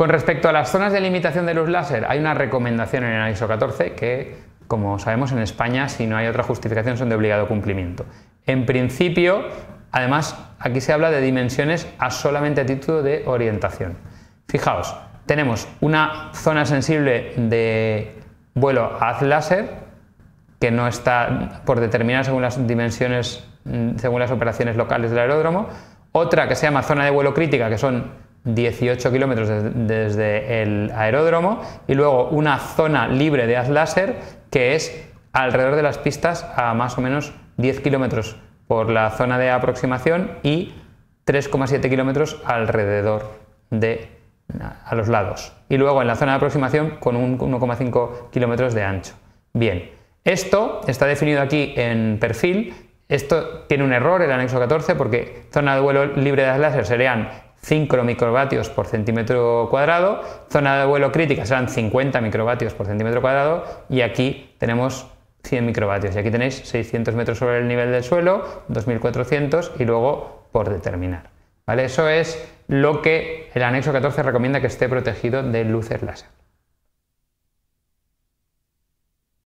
Con respecto a las zonas de limitación de luz láser, hay una recomendación en el ISO 14 que, como sabemos, en España, si no hay otra justificación, son de obligado cumplimiento. En principio, además, aquí se habla de dimensiones a solamente a título de orientación. Fijaos, tenemos una zona sensible de vuelo haz láser que no está por determinar según las dimensiones, mm, según las operaciones locales del aeródromo. Otra que se llama zona de vuelo crítica, que son 18 kilómetros desde el aeródromo y luego una zona libre de haz láser que es alrededor de las pistas a más o menos 10 kilómetros por la zona de aproximación y 3,7 kilómetros alrededor de a los lados y luego en la zona de aproximación con un 1,5 kilómetros de ancho. Bien, esto está definido aquí en perfil esto tiene un error, el anexo 14, porque zona de vuelo libre de láser serían 5 microvatios por centímetro cuadrado, zona de vuelo crítica serán 50 microvatios por centímetro cuadrado y aquí tenemos 100 microvatios. Y aquí tenéis 600 metros sobre el nivel del suelo, 2400 y luego por determinar. ¿Vale? Eso es lo que el anexo 14 recomienda que esté protegido de luces láser.